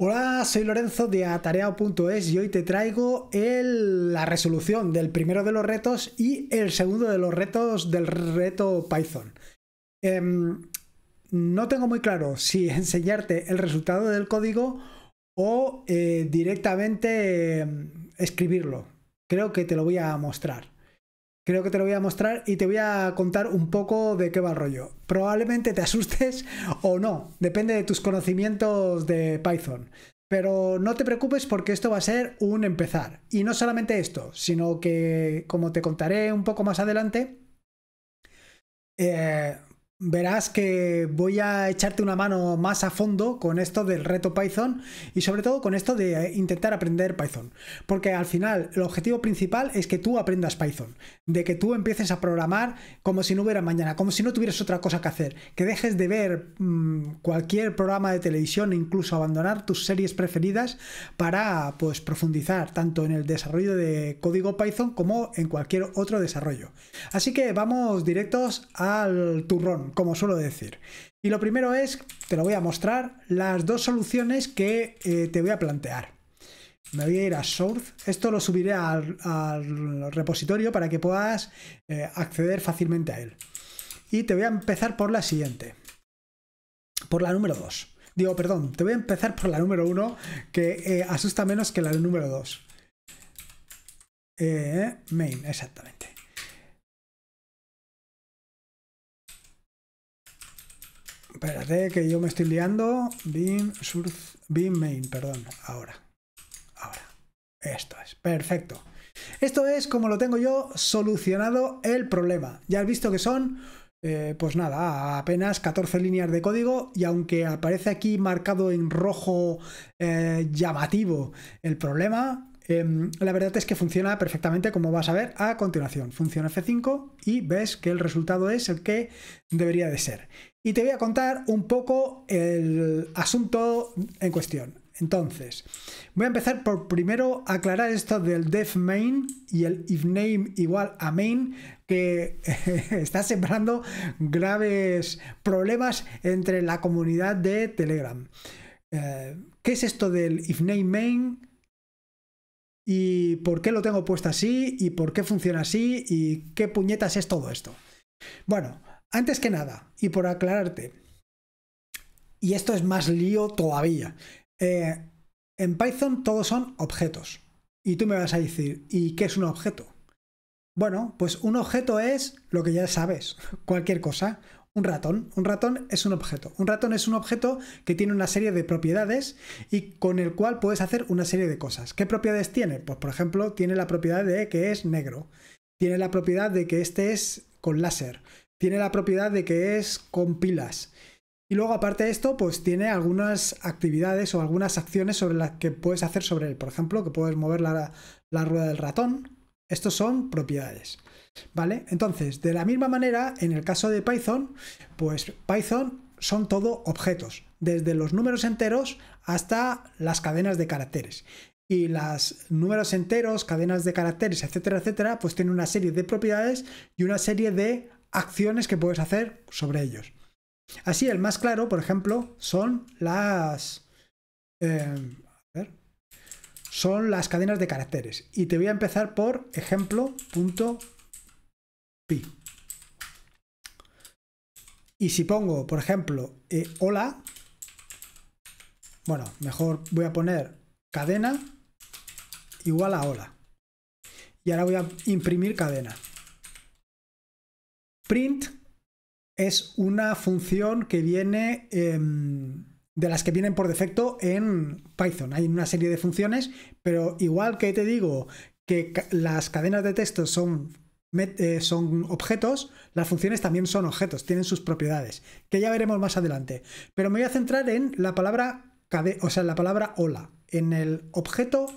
Hola, soy Lorenzo de atareado.es y hoy te traigo la resolución del primero de los retos y el segundo de los retos del reto Python. Em, no tengo muy claro si enseñarte el resultado del código o eh, directamente em, escribirlo. Creo que te lo voy a mostrar creo que te lo voy a mostrar y te voy a contar un poco de qué va el rollo. Probablemente te asustes o no, depende de tus conocimientos de Python. Pero no te preocupes porque esto va a ser un empezar. Y no solamente esto, sino que, como te contaré un poco más adelante, eh, verás que voy a echarte una mano más a fondo con esto del reto Python y sobre todo con esto de eh, intentar aprender Python. Porque al final el objetivo principal es que tú aprendas Python, de que tú empieces a programar como si no hubiera mañana, como si no tuvieras otra cosa que hacer, que dejes de ver mm, cualquier programa de televisión e incluso abandonar tus series preferidas para pues profundizar tanto en el desarrollo de código Python como en cualquier otro desarrollo. Así que vamos directos al turrón como suelo decir. Y lo primero es, te lo voy a mostrar, las dos soluciones que eh, te voy a plantear. Me voy a ir a Source. Esto lo subiré al, repositorio para que puedas eh, acceder fácilmente a él. Y te voy a empezar por la siguiente. Por la número 2. Digo, perdón, te voy a empezar por la número 1, que eh, asusta menos que la número 2. main, exactamente. Espérate que yo me estoy liando. Beam, main, perdón. Ahora. Ahora. Esto es. Perfecto. Esto es como lo tengo yo solucionado el problema. Ya has visto que son, eh, pues nada, apenas 14 líneas de código y aunque aparece aquí marcado en rojo eh, llamativo el problema, Em, la verdad es que funciona perfectamente como vas a ver a continuación. Funciona F5 y ves que el resultado es el que debería de ser. Y te voy a contar un poco el asunto en cuestión. Entonces, voy a empezar por primero aclarar esto del def main y el if name igual a main, que está sembrando graves problemas entre la comunidad de Telegram. Eh, ¿Qué es esto del if name main? y por qué lo tengo puesto así y por qué funciona así y qué puñetas es todo esto. Bueno, antes que nada, y por aclararte, y esto es más lío todavía, eh, en Python todos son objetos. Y tú me vas a decir, ¿y qué es un objeto? Bueno, pues un objeto es lo que ya sabes, cualquier cosa un ratón. Un ratón es un objeto. Un ratón es un objeto que tiene una serie de propiedades y con el cual puedes hacer una serie de cosas. ¿Qué propiedades tiene? Pues por ejemplo, tiene la propiedad de que es negro. Tiene la propiedad de que este es con láser. Tiene la propiedad de que es con pilas. Y luego aparte de esto, pues tiene algunas actividades o algunas acciones sobre las que puedes hacer sobre él. Por ejemplo, que puedes mover la, la rueda del ratón estos son propiedades. ¿Vale? Entonces, de la misma manera, en el caso de Python, pues Python son todo objetos, desde los números enteros hasta las cadenas de caracteres. Y las números enteros, cadenas de caracteres, etcétera, etcétera, pues tienen una serie de propiedades y una serie de acciones que puedes hacer sobre ellos. Así, el más claro, por ejemplo, son las eh, son las cadenas de caracteres. Y te voy a empezar por pi... Y si pongo, por ejemplo, eh, hola, bueno, mejor voy a poner cadena igual a hola. Y ahora voy a imprimir cadena. Print es una función que viene... Em, de las que vienen por defecto en Python. Hay una serie de funciones, pero igual que te digo que las cadenas de texto son, eh, son objetos, las funciones también son objetos, tienen sus propiedades, que ya veremos más adelante. Pero me voy a centrar en la palabra, o sea, en la palabra hola, en el objeto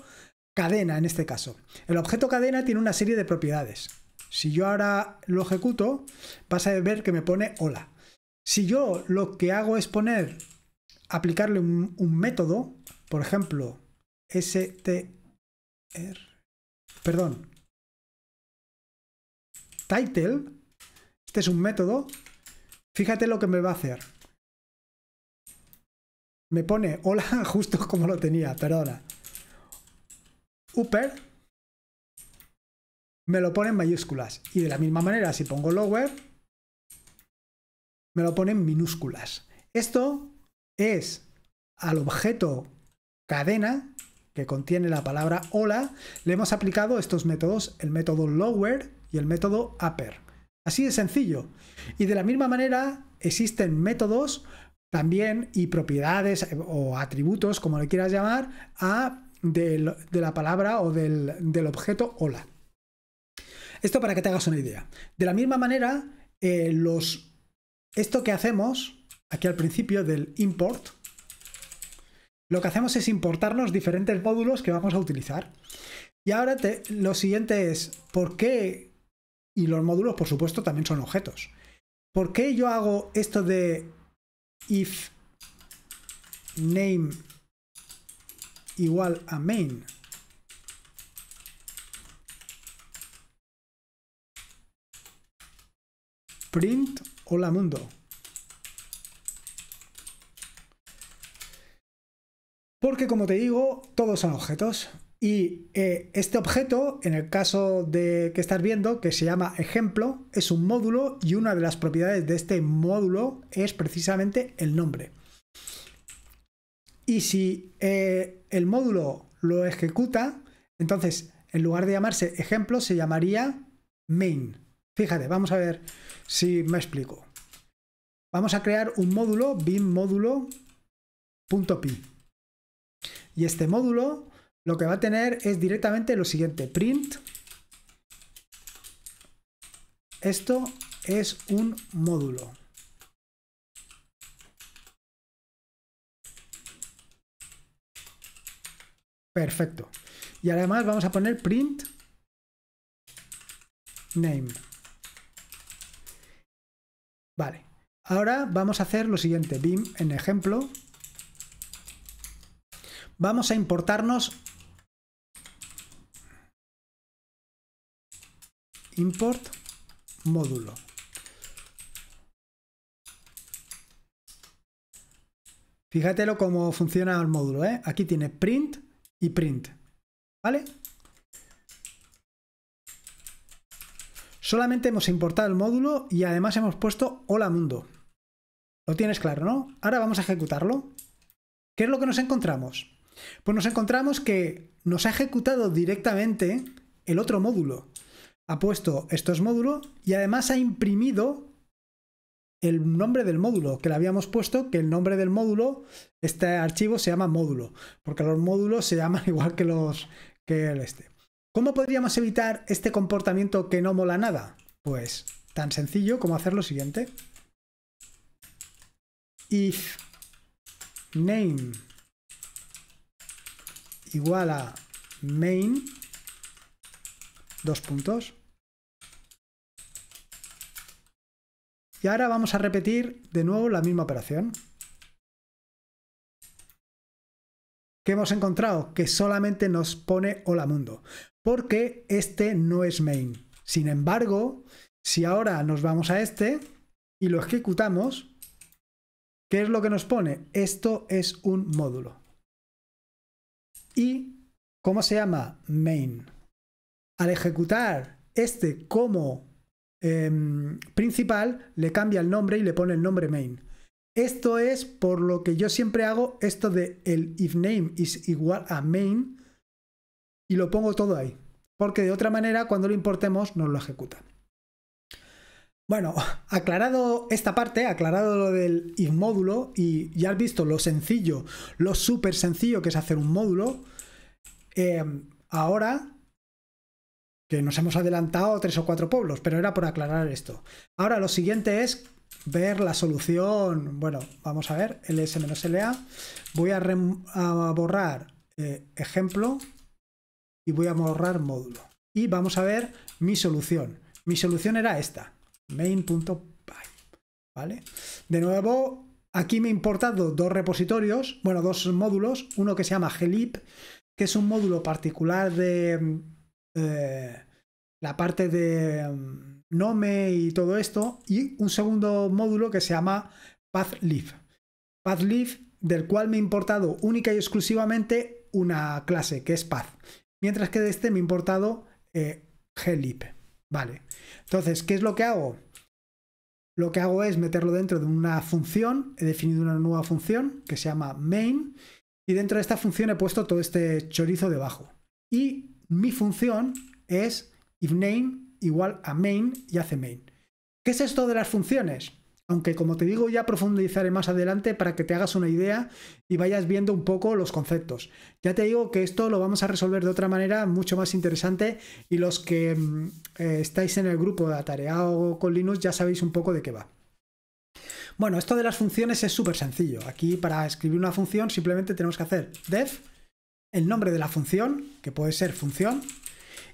cadena en este caso. El objeto cadena tiene una serie de propiedades. Si yo ahora lo ejecuto, vas a ver que me pone hola. Si yo lo que hago es poner aplicarle un, método, por ejemplo, str, perdón, title, este es un método, fíjate lo que me va a hacer. Me pone hola justo como lo tenía, perdona. Upper me lo pone en mayúsculas. Y de la misma manera, si pongo lower, me lo pone en minúsculas. Esto es al objeto cadena que contiene la palabra hola, le hemos aplicado estos métodos, el método lower y el método upper. Así de sencillo. Y de la misma manera existen métodos también y propiedades eh, o atributos, como le quieras llamar, a de la palabra o del, objeto hola. Esto para que te hagas una idea. De la misma manera, eh, los, esto que hacemos aquí al principio del import, lo que hacemos es importarnos diferentes módulos que vamos a utilizar. Y ahora lo siguiente es, ¿por qué? Y los módulos, por supuesto, también son objetos. ¿Por qué yo hago esto de if name igual a main? Print hola mundo. porque como te digo, todos son objetos. Y eh, este objeto, en el caso de que estás viendo, que se llama ejemplo, es un módulo y una de las propiedades de este módulo es precisamente el nombre. Y si eh, el módulo lo ejecuta, entonces en lugar de llamarse ejemplo se llamaría main. Fíjate, vamos a ver si me explico. Vamos a crear un módulo, bin y este módulo lo que va a tener es directamente lo siguiente, print. Esto es un módulo. Perfecto. Y además vamos a poner print name. Vale. Ahora vamos a hacer lo siguiente. BIM en ejemplo. Vamos a importarnos... Import módulo. fíjate cómo funciona el módulo, ¿eh? Aquí tiene print y print, ¿vale? Solamente hemos importado el módulo y además hemos puesto hola mundo. Lo tienes claro, ¿no? Ahora vamos a ejecutarlo. ¿Qué es lo que nos encontramos? Pues nos encontramos que nos ha ejecutado directamente el otro módulo. Ha puesto estos módulos y además ha imprimido el nombre del módulo, que le habíamos puesto que el nombre del módulo, este archivo se llama módulo, porque los módulos se llaman igual que los que el este. ¿Cómo podríamos evitar este comportamiento que no mola nada? Pues tan sencillo como hacer lo siguiente. If name igual a main, dos puntos. Y ahora vamos a repetir de nuevo la misma operación. ¿Qué hemos encontrado? Que solamente nos pone hola mundo, porque este no es main. Sin embargo, si ahora nos vamos a este y lo ejecutamos, ¿qué es lo que nos pone? Esto es un módulo. Y, ¿cómo se llama? Main. Al ejecutar este como em, principal, le cambia el nombre y le pone el nombre main. Esto es por lo que yo siempre hago esto de el if name is igual a main y lo pongo todo ahí. Porque de otra manera, cuando lo importemos, nos lo ejecuta. Bueno, aclarado esta parte, aclarado lo del módulo y ya has visto lo sencillo, lo súper sencillo que es hacer un módulo, em, ahora que nos hemos adelantado tres o cuatro pueblos, pero era por aclarar esto. Ahora lo siguiente es ver la solución. Bueno, vamos a ver, ls-la. Voy a, borrar eh, ejemplo y voy a borrar módulo. Y vamos a ver mi solución. Mi solución era esta main.py, ¿vale? De nuevo, aquí me he importado dos repositorios, bueno, dos módulos, uno que se llama gelip que es un módulo particular de mm, eh, la parte de mm, Nome y todo esto, y un segundo módulo que se llama PathLeaf. PathLeaf, del cual me he importado única y exclusivamente una clase, que es Path, mientras que de este me he importado eh, ¿vale? Entonces, ¿qué es lo que hago? Lo que hago es meterlo dentro de una función, he definido una nueva función que se llama main, y dentro de esta función he puesto todo este chorizo debajo. Y mi función es if name igual a main y hace main. ¿Qué es esto de las funciones? Aunque como te digo, ya profundizaré más adelante para que te hagas una idea y vayas viendo un poco los conceptos. Ya te digo que esto lo vamos a resolver de otra manera mucho más interesante y los que mm, eh, estáis en el grupo de Atareado con Linux ya sabéis un poco de qué va. Bueno, esto de las funciones es súper sencillo. Aquí para escribir una función simplemente tenemos que hacer def, el nombre de la función, que puede ser función,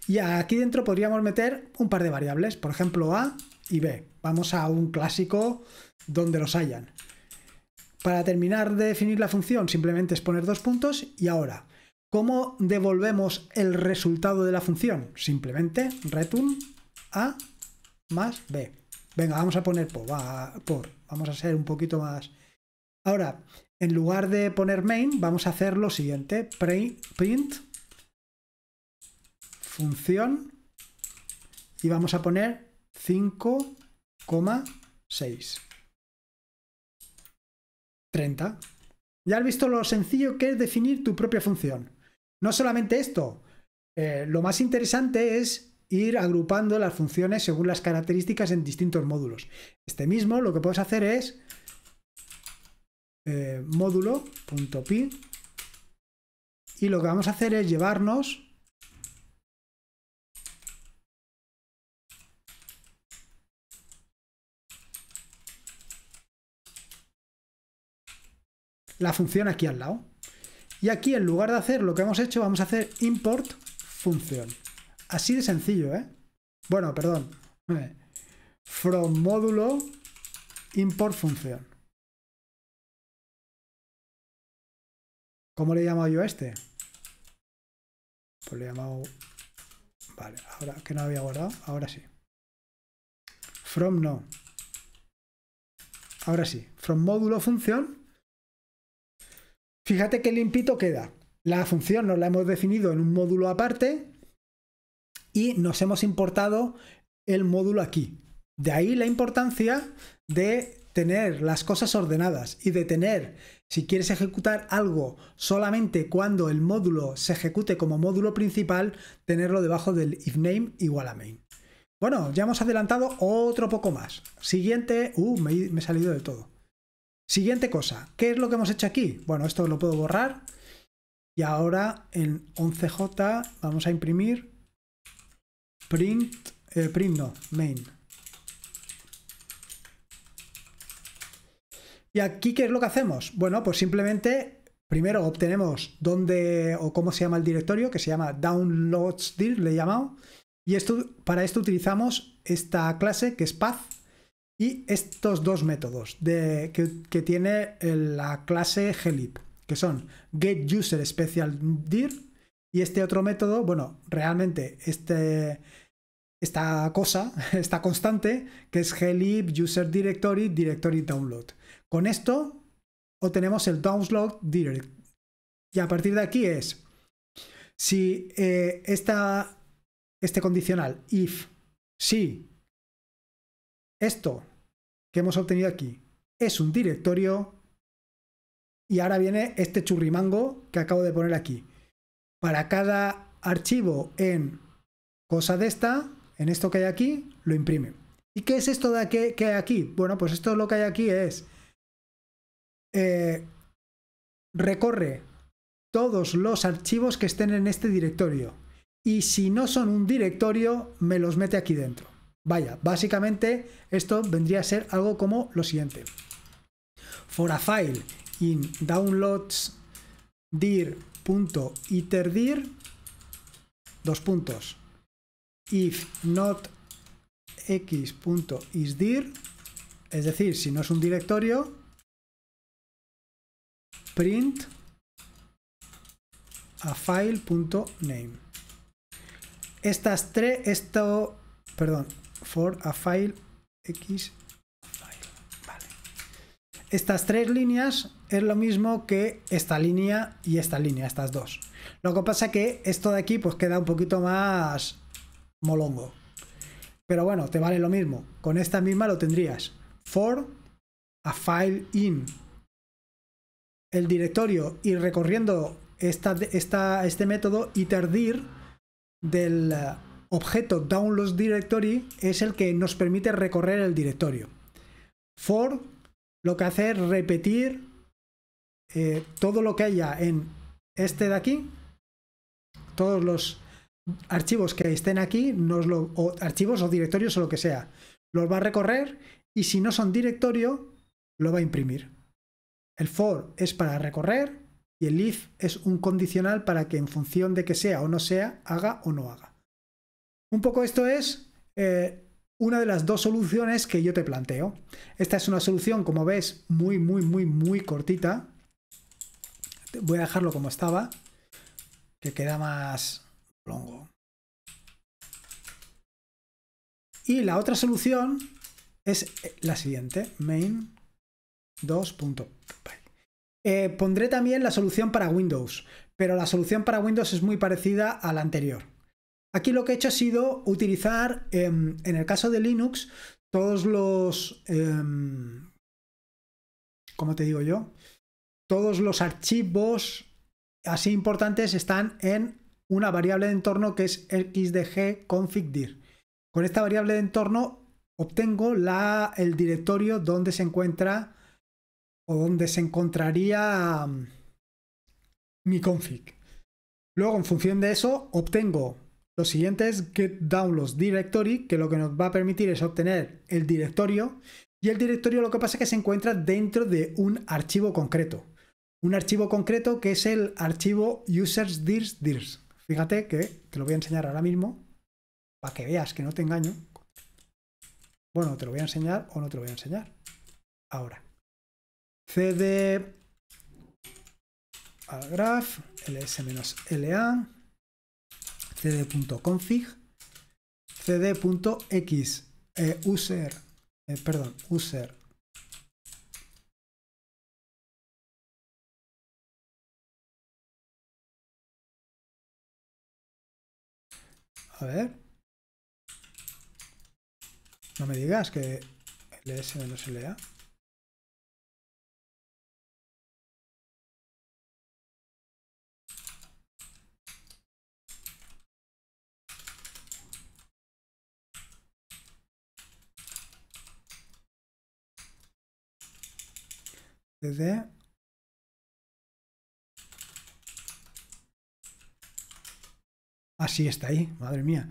y aquí dentro podríamos meter un par de variables, por ejemplo a y B. Vamos a un clásico donde los hayan. Para terminar de definir la función, simplemente es poner dos puntos y ahora. ¿Cómo devolvemos el resultado de la función? Simplemente return a más b. Venga, vamos a poner por, Vamos a ser un poquito más. Ahora, en lugar de poner main, vamos a hacer lo siguiente: print función y vamos a poner 5,6. 30. Ya has visto lo sencillo que es definir tu propia función. No solamente esto, eh, lo más interesante es ir agrupando las funciones según las características en distintos módulos. Este mismo lo que puedes hacer es eh, módulo.pi y lo que vamos a hacer es llevarnos la función aquí al lado. Y aquí, en lugar de hacer lo que hemos hecho, vamos a hacer import función. Así de sencillo, ¿eh? Bueno, perdón. Eh, from módulo import función. ¿Cómo le he llamado yo a este? Pues le he llamado... Vale, ahora que no había guardado, ahora sí. From no. Ahora sí, from módulo función Fíjate qué limpito queda. La función nos la hemos definido en un módulo aparte y nos hemos importado el módulo aquí. De ahí la importancia de tener las cosas ordenadas y de tener, si quieres ejecutar algo solamente cuando el módulo se ejecute como módulo principal, tenerlo debajo del if name igual a main. Bueno, ya hemos adelantado otro poco más. Siguiente, uh, me he salido de todo. Siguiente cosa, ¿qué es lo que hemos hecho aquí? Bueno, esto lo puedo borrar y ahora en 11j vamos a imprimir print, eh, print no, main. Y aquí, ¿qué es lo que hacemos? Bueno, pues simplemente primero obtenemos dónde o cómo se llama el directorio, que se llama downloads le he llamado. Y esto, para esto utilizamos esta clase que es path y estos dos métodos que, tiene la clase glib, que son getUserSpecialDir y este otro método, bueno, realmente este, esta cosa, esta constante, que es helip user directory download. Con esto obtenemos el download direct. Y a partir de aquí es, si eh, esta, este condicional, if, si esto que hemos obtenido aquí es un directorio y ahora viene este churrimango que acabo de poner aquí. Para cada archivo en cosa de esta, en esto que hay aquí, lo imprime. ¿Y qué es esto de que hay aquí? Bueno, pues esto lo que hay aquí es eh, recorre todos los archivos que estén en este directorio. Y si no son un directorio, me los mete aquí dentro. Vaya, básicamente esto vendría a ser algo como lo siguiente. For a file in downloads dir.iterdir dos puntos if not x.isdir es decir, si no es un directorio print a file.name estas tres esto perdón for a file x file. Vale. Estas tres líneas es lo mismo que esta línea y esta línea, estas dos. Lo que pasa que esto de aquí pues queda un poquito más molongo. Pero bueno, te vale lo mismo. Con esta misma lo tendrías. For a file in el directorio y recorriendo este método iterdir del, objeto download directory es el que nos permite recorrer el directorio. For lo que hace es repetir eh, todo lo que haya en este de aquí, todos los archivos que estén aquí, archivos o directorios o lo que sea, los va a recorrer y si no son directorio, lo va a imprimir. El for es para recorrer y el if es un condicional para que en función de que sea o no sea, haga o no haga. Un poco esto es eh, una de las dos soluciones que yo te planteo. Esta es una solución, como ves, muy, muy, muy, muy cortita. Voy a dejarlo como estaba, que queda más longo. Y la otra solución es eh, la siguiente, main 2py eh, pondré también la solución para Windows, pero la solución para Windows es muy parecida a la anterior. Aquí lo que he hecho ha sido utilizar, em, en el caso de Linux, todos los... Em, ¿Cómo te digo yo? Todos los archivos así importantes están en una variable de entorno que es xdg configdir Con esta variable de entorno obtengo el directorio donde se encuentra o donde se encontraría em, mi config. Luego, en función de eso, obtengo lo siguiente es get downloads directory, que lo que nos va a permitir es obtener el directorio. Y el directorio lo que pasa es que se encuentra dentro de un archivo concreto. Un archivo concreto que es el archivo users dirs. Fíjate que te lo voy a enseñar ahora mismo para que veas que no te engaño. Bueno, te lo voy a enseñar o no te lo voy a enseñar. Ahora. CD al graph ls-la cd.config, cd.x, x eh, user, eh, perdón, user. A ver. No me digas que ls no se lea. así está ahí madre mía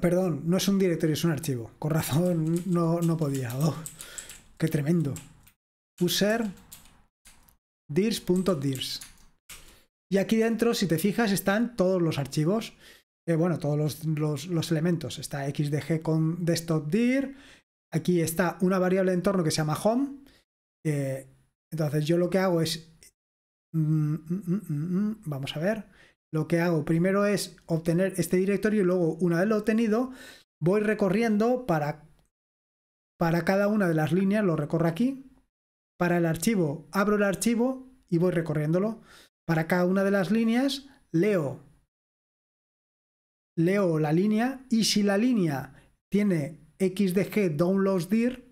perdón no es un directorio es un archivo con razón no, no podía oh, qué tremendo user dirs.dirs y aquí dentro si te fijas están todos los archivos eh, bueno, todos los, elementos. Está xdg con desktop dir. Aquí está una variable de entorno que se llama home. Eh, entonces yo lo que hago es, mm, mm, mm, vamos a ver, lo que hago primero es obtener este directorio y luego una vez lo obtenido voy recorriendo para, para cada una de las líneas, lo recorro aquí, para el archivo abro el archivo y voy recorriéndolo, para cada una de las líneas leo leo la línea y si la línea tiene xdg downloads dir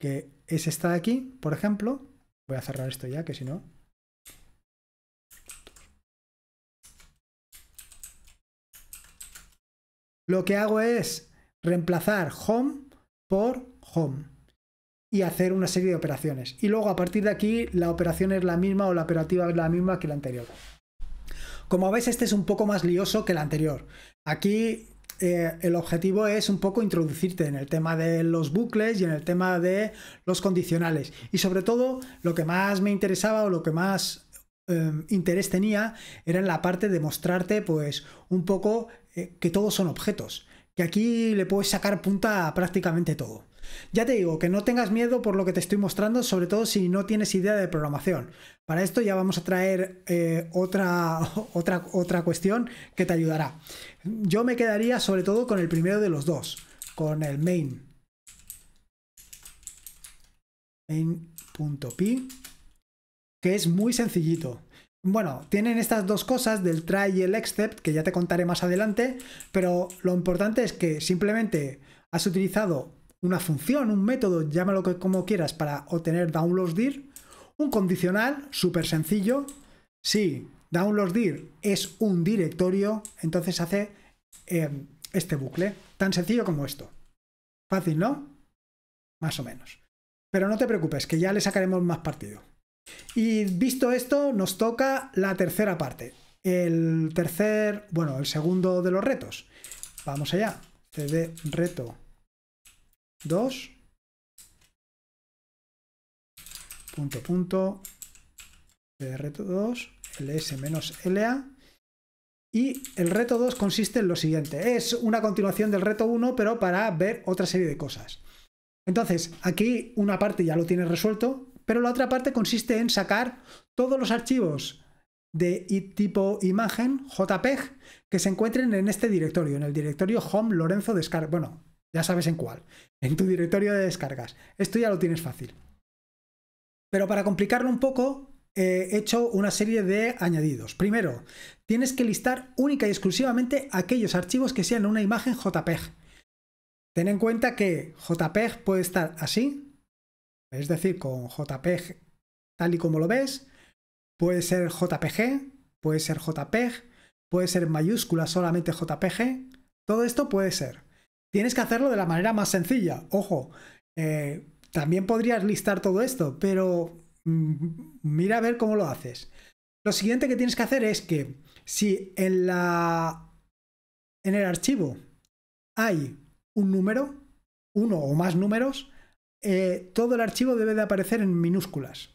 que es esta de aquí, por ejemplo. Voy a cerrar esto ya, que si no... Lo que hago es reemplazar home por home y hacer una serie de operaciones. Y luego a partir de aquí la operación es la misma o la operativa es la misma que la anterior. Como veis, este es un poco más lioso que el anterior. Aquí eh, el objetivo es un poco introducirte en el tema de los bucles y en el tema de los condicionales. Y sobre todo, lo que más me interesaba o lo que más em, interés tenía era en la parte de mostrarte, pues, un poco eh, que todos son objetos. Que aquí le puedes sacar punta a prácticamente todo. Ya te digo, que no tengas miedo por lo que te estoy mostrando, sobre todo si no tienes idea de programación. Para esto ya vamos a traer eh, otra, otra, cuestión que te ayudará. Yo me quedaría sobre todo con el primero de los dos, con el main. Main.py, que es muy sencillito. Bueno, tienen estas dos cosas del try y el except, que ya te contaré más adelante, pero lo importante es que simplemente has utilizado una función, un método, llámalo como quieras, para obtener dir un condicional súper sencillo. Si dir es un directorio, entonces hace em, este bucle, tan sencillo como esto. Fácil, ¿no? Más o menos. Pero no te preocupes, que ya le sacaremos más partido. Y visto esto, nos toca la tercera parte. El tercer, bueno, el segundo de los retos. Vamos allá. CD reto 2, punto, punto, reto 2, ls la. Y el reto 2 consiste en lo siguiente. Es una continuación del reto 1, pero para ver otra serie de cosas. Entonces, aquí una parte ya lo tienes resuelto, pero la otra parte consiste en sacar todos los archivos de tipo imagen, JPEG, que se encuentren en este directorio, en el directorio home lorenzo descarga. Bueno, ya sabes en cuál. En tu directorio de descargas. Esto ya lo tienes fácil. Pero para complicarlo un poco, eh, he hecho una serie de añadidos. Primero, tienes que listar única y exclusivamente aquellos archivos que sean una imagen JPEG. Ten en cuenta que JPEG puede estar así, es decir, con JPG tal y como lo ves, puede ser JPG, puede ser JPEG, puede ser mayúscula solamente JPG, todo esto puede ser. Tienes que hacerlo de la manera más sencilla. Ojo, eh, también podrías listar todo esto, pero mm, mira a ver cómo lo haces. Lo siguiente que tienes que hacer es que si en la en el archivo hay un número, uno o más números, eh, todo el archivo debe de aparecer en minúsculas.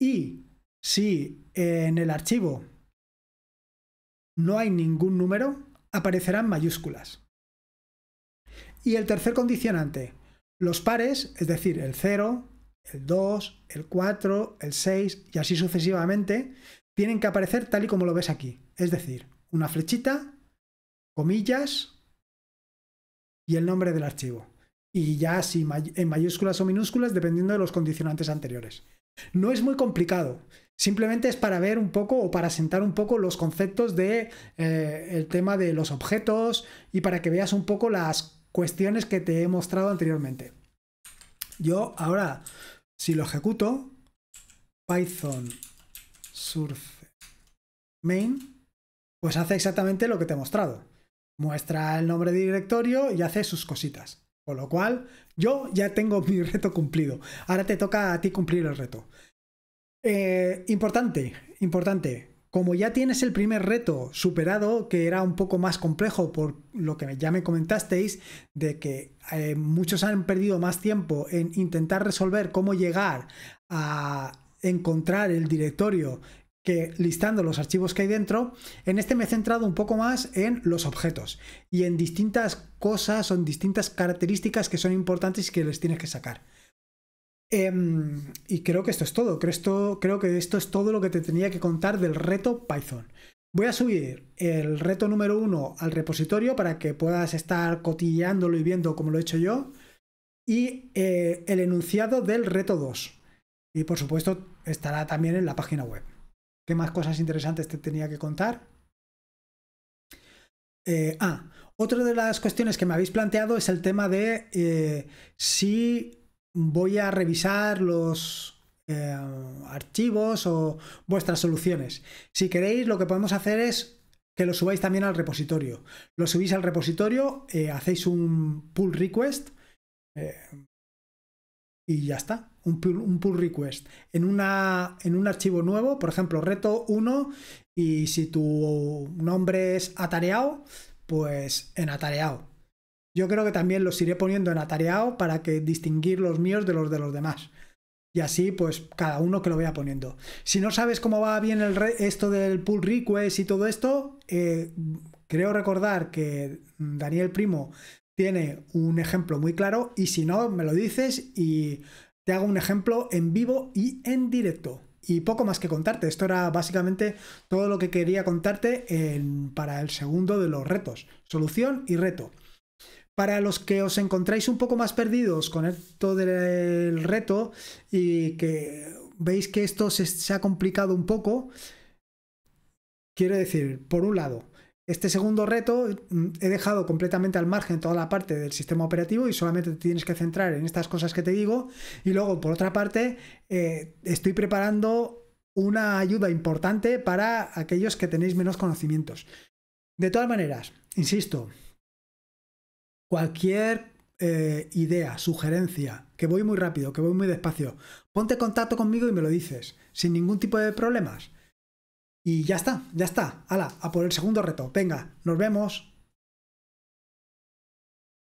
Y si en el archivo no hay ningún número, aparecerán mayúsculas. Y el tercer condicionante, los pares, es decir, el 0, el 2, el 4, el 6 y así sucesivamente, tienen que aparecer tal y como lo ves aquí. Es decir, una flechita, comillas y el nombre del archivo. Y ya si en mayúsculas o minúsculas, dependiendo de los condicionantes anteriores. No es muy complicado, simplemente es para ver un poco o para sentar un poco los conceptos de eh, el tema de los objetos y para que veas un poco las cuestiones que te he mostrado anteriormente. Yo ahora, si lo ejecuto, Python surf main, pues hace exactamente lo que te he mostrado. Muestra el nombre de directorio y hace sus cositas. Con lo cual, yo ya tengo mi reto cumplido. Ahora te toca a ti cumplir el reto. Eh, importante, importante. Como ya tienes el primer reto superado, que era un poco más complejo por lo que ya me comentasteis, de que eh, muchos han perdido más tiempo en intentar resolver cómo llegar a encontrar el directorio que listando los archivos que hay dentro, en este me he centrado un poco más en los objetos y en distintas cosas o en distintas características que son importantes y que les tienes que sacar. Em, y creo que esto es todo. Creo, que esto es todo lo que te tenía que contar del reto Python. Voy a subir el reto número uno al repositorio para que puedas estar cotillándolo y viendo como lo he hecho yo. Y eh, el enunciado del reto 2. Y por supuesto estará también en la página web. ¿Qué más cosas interesantes te tenía que contar? Eh, ah, otra de las cuestiones que me habéis planteado es el tema de eh, si voy a revisar los eh, archivos o vuestras soluciones. Si queréis, lo que podemos hacer es que lo subáis también al repositorio. Lo subís al repositorio, eh, hacéis un pull request eh, y ya está. Un pull, request en, una, en un archivo nuevo, por ejemplo, reto 1 y si tu nombre es atareado, pues en atareado. Yo creo que también los iré poniendo en atareado para que distinguir los míos de los de los demás. Y así, pues cada uno que lo vaya poniendo. Si no sabes cómo va bien el esto del pull request y todo esto, eh, creo recordar que Daniel Primo tiene un ejemplo muy claro. Y si no, me lo dices y te hago un ejemplo en vivo y en directo. Y poco más que contarte. Esto era básicamente todo lo que quería contarte para el segundo de los retos. Solución y reto para los que os encontráis un poco más perdidos con esto del reto y que veis que esto se, ha complicado un poco, quiero decir, por un lado, este segundo reto mm, he dejado completamente al margen toda la parte del sistema operativo y solamente tienes que centrar en estas cosas que te digo. Y luego, por otra parte, eh, estoy preparando una ayuda importante para aquellos que tenéis menos conocimientos. De todas maneras, insisto, cualquier eh, idea, sugerencia, que voy muy rápido, que voy muy despacio, ponte en contacto conmigo y me lo dices, sin ningún tipo de problemas. Y ya está, ya está. Hala, a por el segundo reto. Venga, nos vemos.